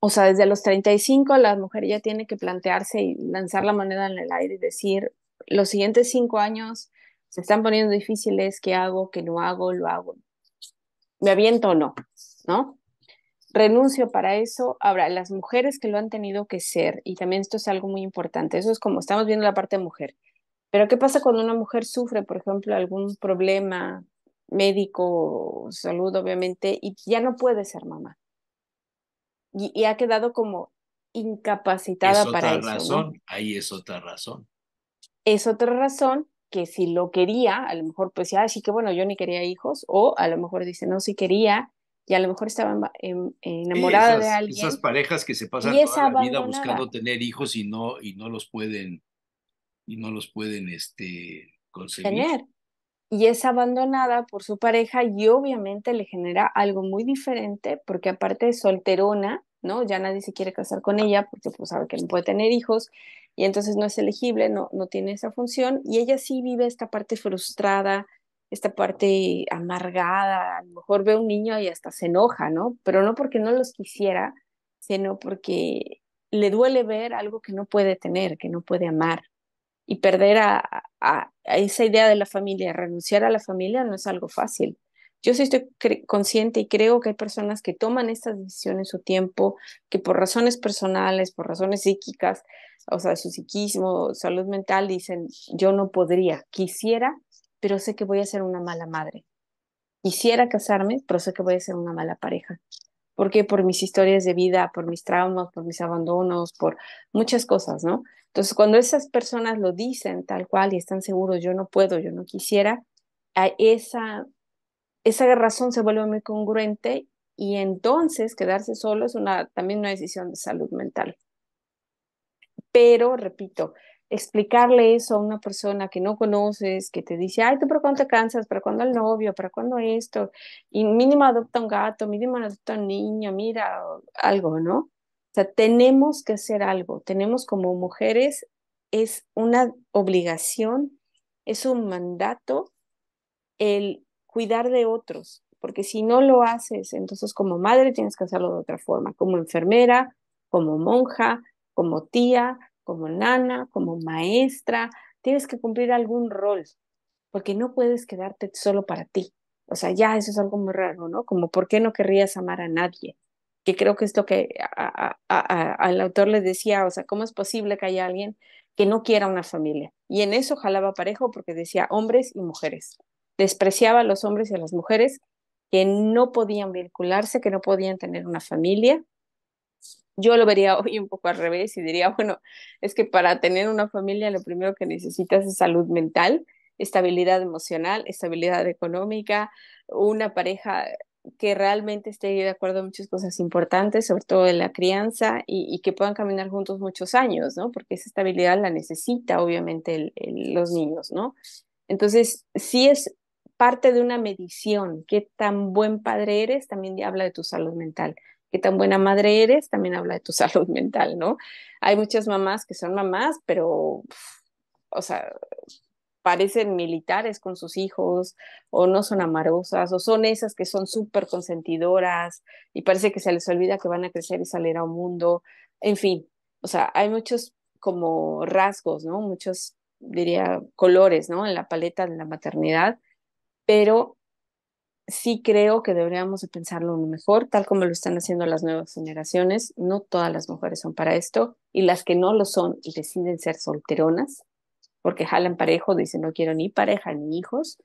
O sea, desde los 35 la mujer ya tiene que plantearse y lanzar la moneda en el aire y decir, los siguientes cinco años se están poniendo difíciles, ¿qué hago? ¿Qué no hago? ¿Lo hago? ¿Me aviento o no? ¿No? renuncio para eso. Habrá las mujeres que lo han tenido que ser, y también esto es algo muy importante, eso es como estamos viendo la parte mujer, pero ¿qué pasa cuando una mujer sufre, por ejemplo, algún problema médico, salud, obviamente, y ya no puede ser mamá? Y, ha quedado como incapacitada para otra Razón, Ahí es otra razón. Es otra razón que si lo quería, a lo mejor pues ya, sí que bueno, yo ni quería hijos, o a lo mejor dice, no, sí quería, y a lo mejor estaba em, enamorada de alguien. Esas parejas que se pasan toda la vida buscando tener hijos y no, y no los pueden y no los pueden este, conseguir. Y es abandonada por su pareja y obviamente le genera algo muy diferente porque aparte es solterona, ¿no? Ya nadie se quiere casar con ella porque pues, sabe que no puede tener hijos y entonces no es elegible, no, no tiene esa función y ella sí vive esta parte frustrada, esta parte amargada, a lo mejor ve un niño y hasta se enoja, ¿no? Pero no porque no los quisiera, sino porque le duele ver algo que no puede tener, que no puede amar y perder a, a, esa idea de la familia, renunciar a la familia no es algo fácil. Yo sí estoy consciente y creo que hay personas que toman estas decisiones su tiempo, que por razones personales, por razones psíquicas, o sea, su psiquismo, salud mental, dicen, yo no podría, quisiera, pero sé que voy a ser una mala madre. Quisiera casarme, pero sé que voy a ser una mala pareja. ¿Por qué? Por mis historias de vida, por mis traumas, por mis abandonos, por muchas cosas, ¿no? Entonces, cuando esas personas lo dicen tal cual y están seguros, yo no puedo, yo no quisiera, esa, esa razón se vuelve muy congruente y entonces quedarse solo es una, también una decisión de salud mental. Pero, repito, explicarle eso a una persona que no conoces, que te dice, ay, tú para cuándo te cansas, para cuándo el novio, para cuándo esto, y mínimo adopta un gato, mínimo adopta un niño, mira, algo, ¿no? O sea, tenemos que hacer algo, tenemos como mujeres, es una obligación, es un mandato el cuidar de otros, porque si no lo haces, entonces como madre tienes que hacerlo de otra forma, como enfermera, como monja, como tía, como nana, como maestra, tienes que cumplir algún rol, porque no puedes quedarte solo para ti. O sea, ya eso es algo muy raro, ¿no? Como, ¿por qué no querrías amar a nadie? que creo que es lo que al autor le decía, o sea, ¿cómo es posible que haya alguien que no quiera una familia? Y en eso jalaba parejo porque decía hombres y mujeres. Despreciaba a los hombres y a las mujeres que no podían vincularse, que no podían tener una familia. Yo lo vería hoy un poco al revés y diría, bueno, es que para tener una familia lo primero que necesitas es salud mental, estabilidad emocional, estabilidad económica, una pareja que realmente esté de acuerdo en muchas cosas importantes, sobre todo en la crianza, y, que puedan caminar juntos muchos años, ¿no? Porque esa estabilidad la necesita, obviamente, los niños, ¿no? Entonces, sí es parte de una medición, qué tan buen padre eres, también habla de tu salud mental, qué tan buena madre eres, también habla de tu salud mental, ¿no? Hay muchas mamás que son mamás, pero, o sea, parecen militares con sus hijos o no son amarosas o son esas que son súper consentidoras y parece que se les olvida que van a crecer y salir a un mundo. En fin, o sea, hay muchos como rasgos, ¿no? Muchos, diría, colores, ¿no? En la paleta de la maternidad, pero sí creo que deberíamos de pensarlo mejor, tal como lo están haciendo las nuevas generaciones. No todas las mujeres son para esto y las que no lo son deciden ser solteronas, porque jalan parejo, dicen no quiero ni pareja ni hijos,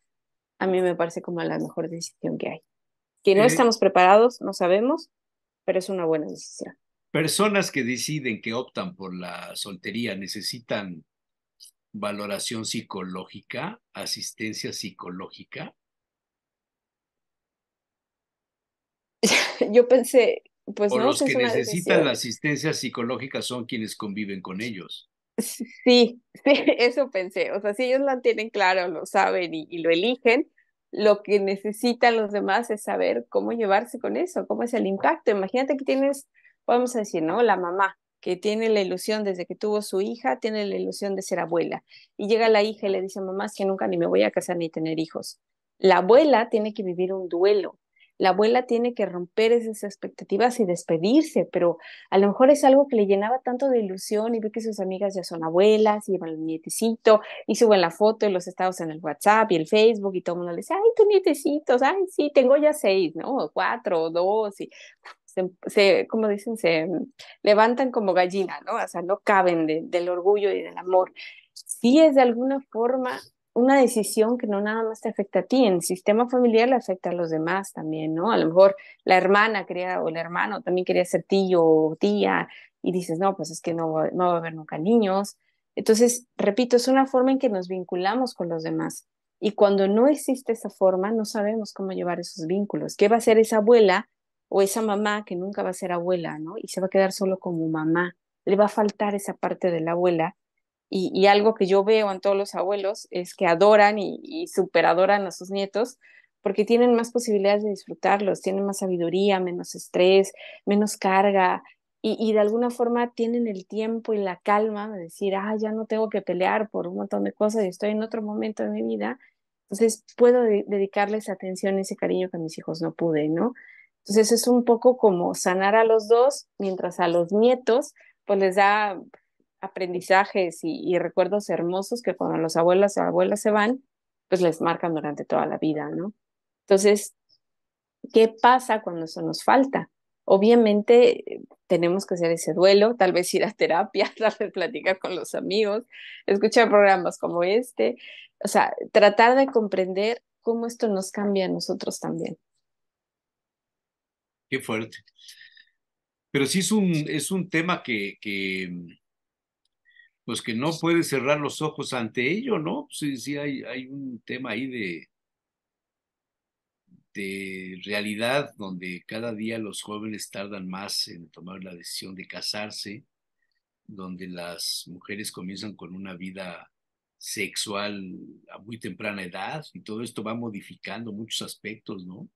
a mí me parece como la mejor decisión que hay. Que no estamos preparados, no sabemos, pero es una buena decisión. Personas que deciden que optan por la soltería necesitan valoración psicológica, asistencia psicológica. Yo pensé, pues o no, los pues, que necesitan la asistencia psicológica son quienes conviven con ellos. Sí, sí, eso pensé. O sea, si ellos lo tienen claro, lo saben y, lo eligen, lo que necesitan los demás es saber cómo llevarse con eso, cómo es el impacto. Imagínate que tienes, vamos a decir, ¿no? La mamá que tiene la ilusión desde que tuvo su hija, tiene la ilusión de ser abuela. Y llega la hija y le dice, mamá, es que nunca ni me voy a casar ni tener hijos. La abuela tiene que vivir un duelo la abuela tiene que romper esas expectativas y despedirse, pero a lo mejor es algo que le llenaba tanto de ilusión y ve que sus amigas ya son abuelas, y llevan el nietecito y suben la foto y los estados en el WhatsApp y el Facebook y todo el mundo le dice, ay, tu nietecito, ay, sí, tengo ya seis, ¿no? cuatro, o dos, y se, como dicen, se levantan como gallina, ¿no? O sea, no caben del orgullo y del amor. Sí es de alguna forma una decisión que no nada más te afecta a ti, en el sistema familiar le afecta a los demás también, ¿no? A lo mejor la hermana quería, o el hermano también quería ser tío o tía, y dices, no, pues es que no, no va a haber nunca niños. Entonces, repito, es una forma en que nos vinculamos con los demás. Y cuando no existe esa forma, no sabemos cómo llevar esos vínculos. ¿Qué va a hacer esa abuela o esa mamá que nunca va a ser abuela, ¿no? Y se va a quedar solo como mamá. Le va a faltar esa parte de la abuela y, algo que yo veo en todos los abuelos es que adoran y, superadoran a sus nietos porque tienen más posibilidades de disfrutarlos, tienen más sabiduría, menos estrés, menos carga, y, de alguna forma tienen el tiempo y la calma de decir, ah, ya no tengo que pelear por un montón de cosas y estoy en otro momento de mi vida, entonces puedo dedicarles atención, y ese cariño que a mis hijos no pude, ¿no? Entonces es un poco como sanar a los dos, mientras a los nietos, pues les da aprendizajes y, recuerdos hermosos que cuando los abuelos o abuelas se van, pues les marcan durante toda la vida, ¿no? Entonces, ¿qué pasa cuando eso nos falta? Obviamente eh, tenemos que hacer ese duelo, tal vez ir a terapia, tal vez platicar con los amigos, escuchar programas como este, o sea, tratar de comprender cómo esto nos cambia a nosotros también. Qué fuerte. Pero sí es un, es un tema que pues que no puede cerrar los ojos ante ello, ¿no? Sí, sí, hay, un tema ahí de, de realidad donde cada día los jóvenes tardan más en tomar la decisión de casarse, donde las mujeres comienzan con una vida sexual a muy temprana edad y todo esto va modificando muchos aspectos, ¿no?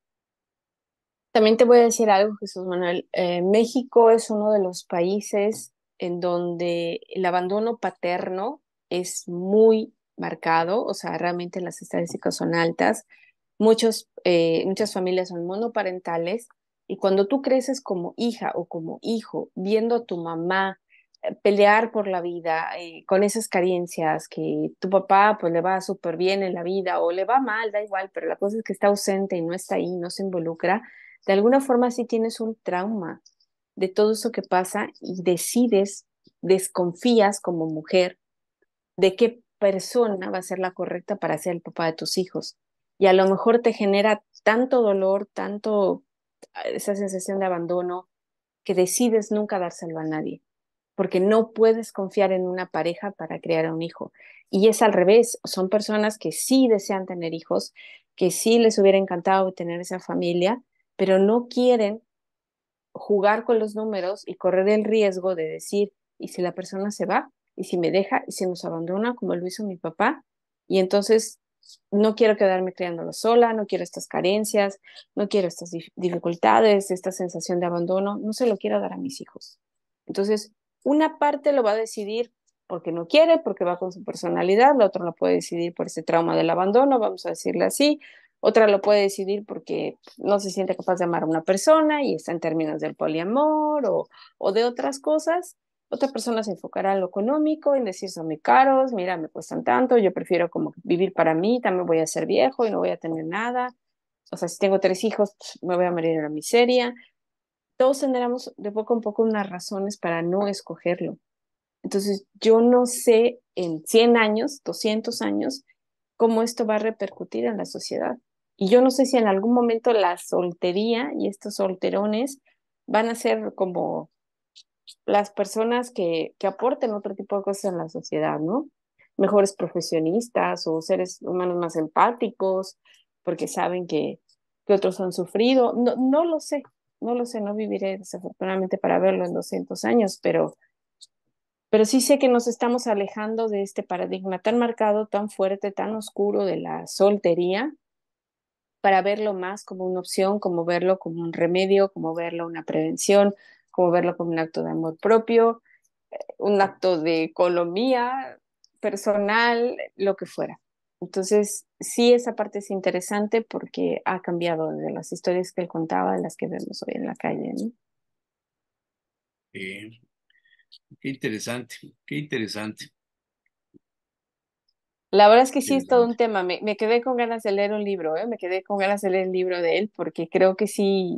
También te voy a decir algo, Jesús Manuel. Eh, México es uno de los países en donde el abandono paterno es muy marcado, o sea, realmente las estadísticas son altas. Muchos, eh, muchas familias son monoparentales y cuando tú creces como hija o como hijo, viendo a tu mamá eh, pelear por la vida eh, con esas carencias que tu papá pues le va súper bien en la vida o le va mal, da igual, pero la cosa es que está ausente y no está ahí, no se involucra, de alguna forma sí tienes un trauma de todo eso que pasa y decides, desconfías como mujer de qué persona va a ser la correcta para ser el papá de tus hijos. Y a lo mejor te genera tanto dolor, tanto ah, esa sensación de abandono, que decides nunca dárselo a nadie, porque no puedes confiar en una pareja para crear a un hijo. Y es al revés, son personas que sí desean tener hijos, que sí les hubiera encantado tener esa familia, pero no quieren jugar con los números y correr el riesgo de decir, ¿y si la persona se va? ¿Y si me deja? ¿Y si nos abandona como lo hizo mi papá? Y entonces no quiero quedarme criándolo sola, no quiero estas carencias, no quiero estas dificultades, esta sensación de abandono, no se lo quiero dar a mis hijos. Entonces, una parte lo va a decidir porque no quiere, porque va con su personalidad, la otra lo puede decidir por ese trauma del abandono, vamos a decirle así, otra lo puede decidir porque no se siente capaz de amar a una persona y está en términos del poliamor o, o de otras cosas. Otra persona se enfocará en lo económico, en decir son muy caros, mira, me cuestan tanto, yo prefiero como vivir para mí, también voy a ser viejo y no voy a tener nada. O sea, si tengo tres hijos, pues, me voy a morir en la miseria. Todos tendremos de poco a poco unas razones para no escogerlo. Entonces, yo no sé en 100 años, 200 años, cómo esto va a repercutir en la sociedad. Y yo no sé si en algún momento la soltería y estos solterones van a ser como las personas que, aporten otro tipo de cosas en la sociedad, ¿no? Mejores profesionistas o seres humanos más empáticos, porque saben que, que otros han sufrido. No, lo sé, no lo sé, no viviré desafortunadamente para verlo en 200 años, pero, pero sí sé que nos estamos alejando de este paradigma tan marcado, tan fuerte, tan oscuro de la soltería para verlo más como una opción, como verlo como un remedio, como verlo una prevención, como verlo como un acto de amor propio, eh, un acto de economía personal, lo que fuera. Entonces, sí, esa parte es interesante porque ha cambiado de las historias que él contaba, a las que vemos hoy en la calle. qué interesante, qué interesante. La verdad es que sí es todo un tema. Me, quedé con ganas de leer un libro, ¿eh? me quedé con ganas de leer el libro de él porque creo que sí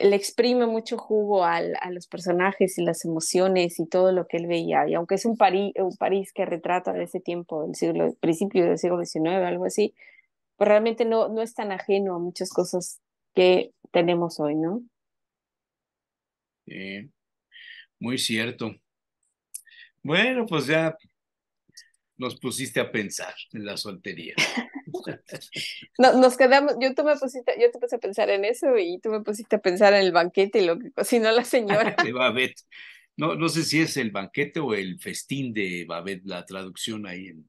le exprime mucho jugo a los personajes y las emociones y todo lo que él veía. Y aunque es un, París, un París que retrata de ese tiempo, del siglo, principio del siglo XIX, algo así, pues realmente no, no es tan ajeno a muchas cosas que tenemos hoy, ¿no? Sí, muy cierto. Bueno, pues ya nos pusiste a pensar en la soltería. no, nos quedamos, yo, me pusiste, yo te puse a pensar en eso y tú me pusiste a pensar en el banquete y lo que cocinó la señora. de Babette. No, no sé si es el banquete o el festín de Babette, la traducción ahí en.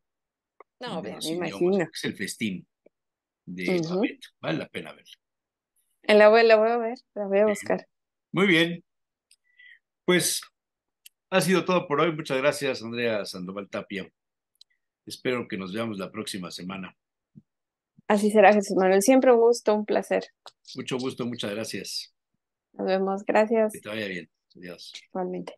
No, me imagino. Es el festín de Babette. Vale la pena verlo. Eh, la abuela voy a ver, la voy a buscar. Muy bien. Pues ha sido todo por hoy. Muchas gracias, Andrea Sandoval Tapia. Espero que nos veamos la próxima semana. Así será, Jesús Manuel. Siempre un gusto, un placer. Mucho gusto, muchas gracias. Nos vemos, gracias. Que te vaya bien. Adiós. Igualmente.